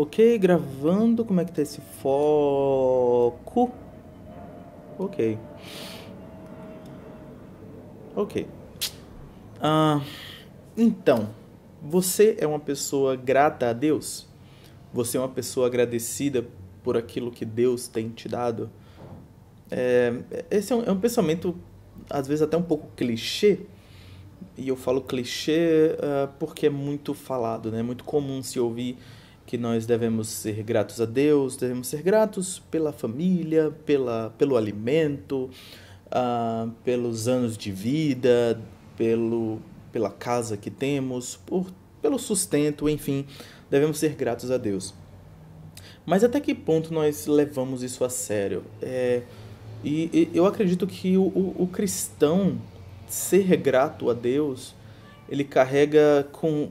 Ok, gravando. Como é que tá esse foco? Ok. Ok. Ah, então, você é uma pessoa grata a Deus? Você é uma pessoa agradecida por aquilo que Deus tem te dado? É, esse é um, é um pensamento, às vezes, até um pouco clichê. E eu falo clichê uh, porque é muito falado, né? É muito comum se ouvir que nós devemos ser gratos a Deus, devemos ser gratos pela família, pela, pelo alimento, ah, pelos anos de vida, pelo, pela casa que temos, por, pelo sustento, enfim, devemos ser gratos a Deus. Mas até que ponto nós levamos isso a sério? É, e, e, eu acredito que o, o, o cristão ser grato a Deus, ele carrega com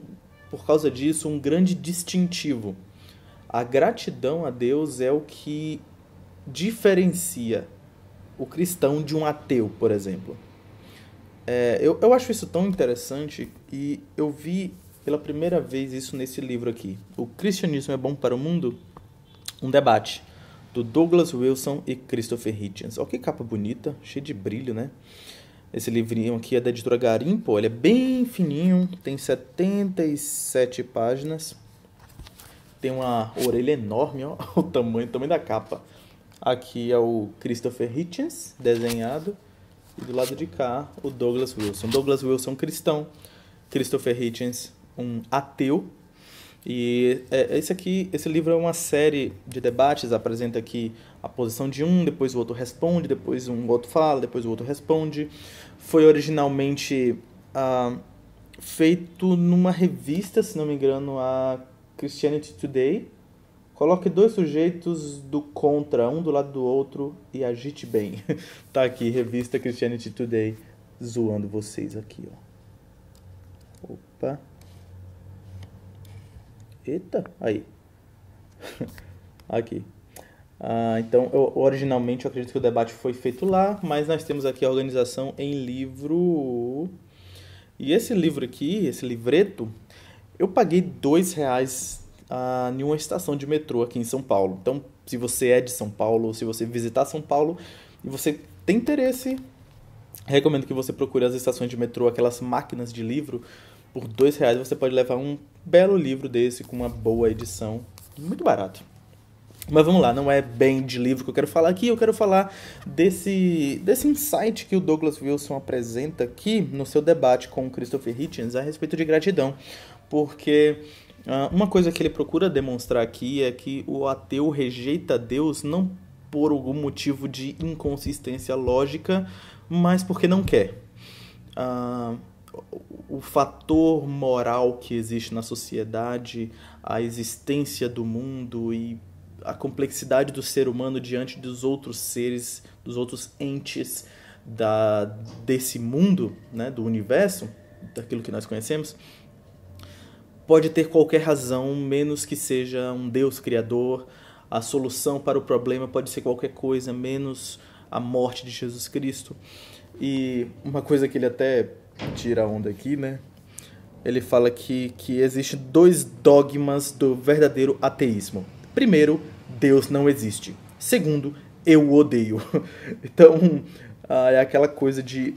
por causa disso, um grande distintivo. A gratidão a Deus é o que diferencia o cristão de um ateu, por exemplo. É, eu, eu acho isso tão interessante e eu vi pela primeira vez isso nesse livro aqui. O Cristianismo é Bom para o Mundo? Um debate do Douglas Wilson e Christopher Hitchens. Olha que capa bonita, cheia de brilho, né? Esse livrinho aqui é da editora Garimpo, ele é bem fininho, tem 77 páginas. Tem uma orelha enorme, ó, o tamanho, também da capa. Aqui é o Christopher Hitchens, desenhado. E do lado de cá, o Douglas Wilson. Douglas Wilson, cristão. Christopher Hitchens, um ateu. E é, esse aqui, esse livro é uma série de debates, apresenta aqui a posição de um, depois o outro responde, depois um outro fala, depois o outro responde. Foi originalmente uh, feito numa revista, se não me engano, a Christianity Today. Coloque dois sujeitos do contra, um do lado do outro, e agite bem. tá aqui, revista Christianity Today, zoando vocês aqui, ó. Opa. Eita, aí. aqui. Ah, então, eu, originalmente eu acredito que o debate foi feito lá, mas nós temos aqui a organização em livro. E esse livro aqui, esse livreto, eu paguei dois reais ah, em uma estação de metrô aqui em São Paulo. Então, se você é de São Paulo, se você visitar São Paulo e você tem interesse, recomendo que você procure as estações de metrô, aquelas máquinas de livro. Por dois reais você pode levar um belo livro desse com uma boa edição, muito barato. Mas vamos lá, não é bem de livro que eu quero falar aqui, eu quero falar desse, desse insight que o Douglas Wilson apresenta aqui no seu debate com o Christopher Hitchens a respeito de gratidão. Porque uh, uma coisa que ele procura demonstrar aqui é que o ateu rejeita Deus não por algum motivo de inconsistência lógica, mas porque não quer. Uh, o fator moral que existe na sociedade, a existência do mundo e a complexidade do ser humano diante dos outros seres, dos outros entes da, desse mundo, né, do universo, daquilo que nós conhecemos, pode ter qualquer razão, menos que seja um Deus criador. A solução para o problema pode ser qualquer coisa, menos a morte de Jesus Cristo. E uma coisa que ele até tira onda aqui, né? Ele fala que, que existem dois dogmas do verdadeiro ateísmo. Primeiro, Deus não existe. Segundo, eu odeio. Então, ah, é aquela coisa de.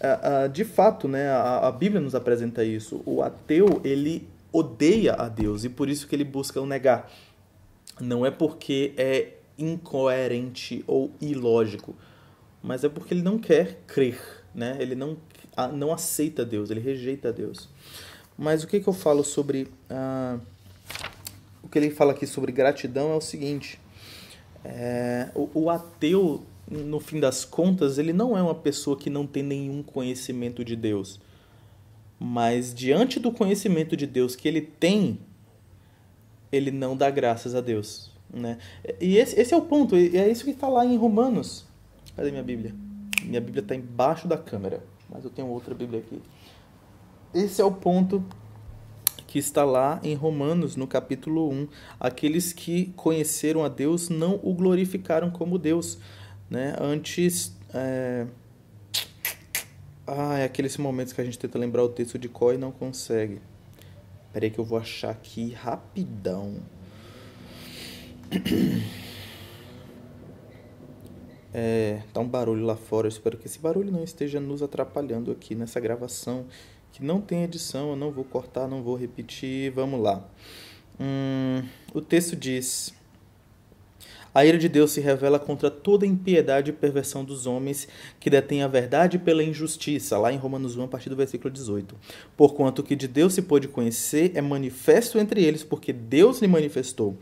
Ah, ah, de fato, né, a Bíblia nos apresenta isso. O ateu, ele odeia a Deus e por isso que ele busca o negar. Não é porque é incoerente ou ilógico, mas é porque ele não quer crer, né? Ele não, não aceita Deus, ele rejeita Deus. Mas o que, que eu falo sobre. Uh, que ele fala aqui sobre gratidão é o seguinte: é, o, o ateu, no fim das contas, ele não é uma pessoa que não tem nenhum conhecimento de Deus. Mas diante do conhecimento de Deus que ele tem, ele não dá graças a Deus. Né? E esse, esse é o ponto, e é isso que está lá em Romanos. Cadê minha Bíblia? Minha Bíblia está embaixo da câmera, mas eu tenho outra Bíblia aqui. Esse é o ponto que está lá em Romanos, no capítulo 1. Aqueles que conheceram a Deus não o glorificaram como Deus. Né? Antes. É... Ah, é aqueles momentos que a gente tenta lembrar o texto de Có e não consegue. Peraí que eu vou achar aqui rapidão. É, tá um barulho lá fora. Eu espero que esse barulho não esteja nos atrapalhando aqui nessa gravação que não tem edição, eu não vou cortar, não vou repetir. Vamos lá. Hum, o texto diz: A ira de Deus se revela contra toda impiedade e perversão dos homens que detêm a verdade pela injustiça, lá em Romanos 1, a partir do versículo 18. Porquanto o que de Deus se pôde conhecer é manifesto entre eles, porque Deus lhe manifestou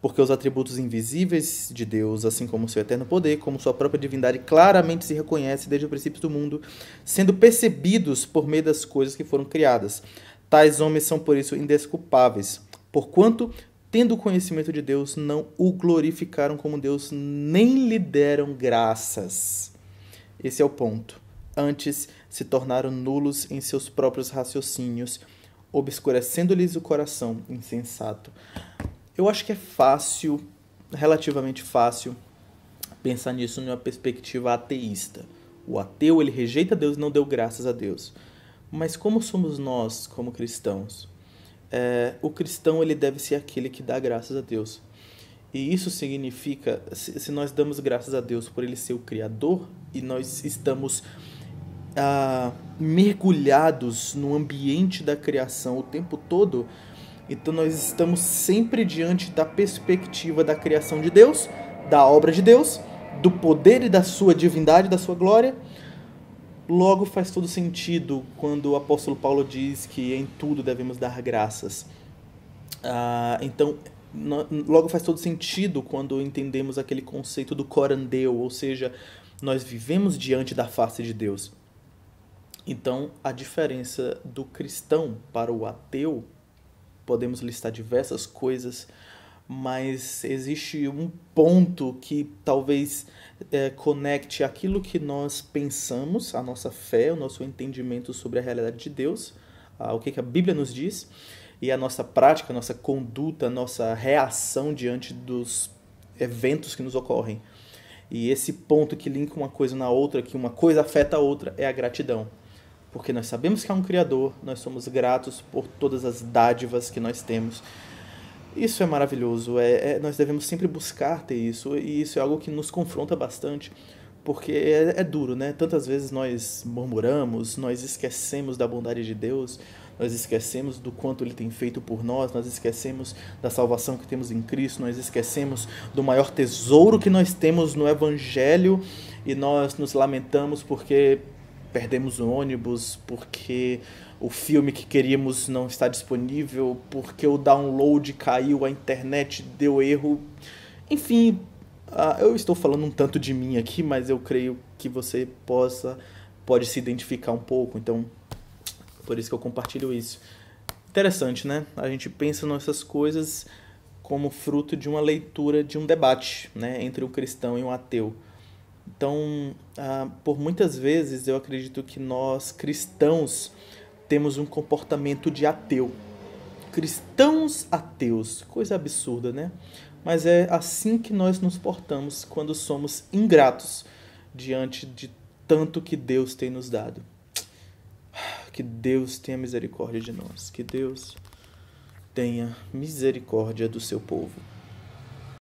porque os atributos invisíveis de Deus, assim como seu eterno poder, como sua própria divindade, claramente se reconhecem desde o princípio do mundo, sendo percebidos por meio das coisas que foram criadas. Tais homens são, por isso, indesculpáveis, porquanto, tendo o conhecimento de Deus, não o glorificaram como Deus, nem lhe deram graças. Esse é o ponto. Antes, se tornaram nulos em seus próprios raciocínios, obscurecendo-lhes o coração insensato. Eu acho que é fácil, relativamente fácil, pensar nisso numa perspectiva ateísta. O ateu, ele rejeita Deus e não deu graças a Deus. Mas como somos nós, como cristãos? É, o cristão, ele deve ser aquele que dá graças a Deus. E isso significa, se nós damos graças a Deus por Ele ser o Criador e nós estamos ah, mergulhados no ambiente da criação o tempo todo, então nós estamos sempre diante da perspectiva da criação de Deus, da obra de Deus, do poder e da sua divindade, da sua glória. Logo faz todo sentido quando o apóstolo Paulo diz que em tudo devemos dar graças. Ah, então, logo faz todo sentido quando entendemos aquele conceito do corandeu, ou seja, nós vivemos diante da face de Deus. Então, a diferença do cristão para o ateu podemos listar diversas coisas, mas existe um ponto que talvez é, conecte aquilo que nós pensamos, a nossa fé, o nosso entendimento sobre a realidade de Deus, a, o que, que a Bíblia nos diz, e a nossa prática, a nossa conduta, a nossa reação diante dos eventos que nos ocorrem. E esse ponto que linka uma coisa na outra, que uma coisa afeta a outra, é a gratidão porque nós sabemos que há é um Criador, nós somos gratos por todas as dádivas que nós temos. Isso é maravilhoso, é, é, nós devemos sempre buscar ter isso, e isso é algo que nos confronta bastante, porque é, é duro, né? Tantas vezes nós murmuramos, nós esquecemos da bondade de Deus, nós esquecemos do quanto Ele tem feito por nós, nós esquecemos da salvação que temos em Cristo, nós esquecemos do maior tesouro que nós temos no Evangelho e nós nos lamentamos porque perdemos o ônibus, porque o filme que queríamos não está disponível, porque o download caiu, a internet deu erro. Enfim, uh, eu estou falando um tanto de mim aqui, mas eu creio que você possa pode se identificar um pouco, então por isso que eu compartilho isso. Interessante, né? A gente pensa nessas coisas como fruto de uma leitura de um debate, né, entre um cristão e um ateu. Então, ah, por muitas vezes eu acredito que nós cristãos temos um comportamento de ateu. Cristãos ateus, coisa absurda, né? Mas é assim que nós nos portamos quando somos ingratos diante de tanto que Deus tem nos dado. Que Deus tenha misericórdia de nós, que Deus tenha misericórdia do seu povo.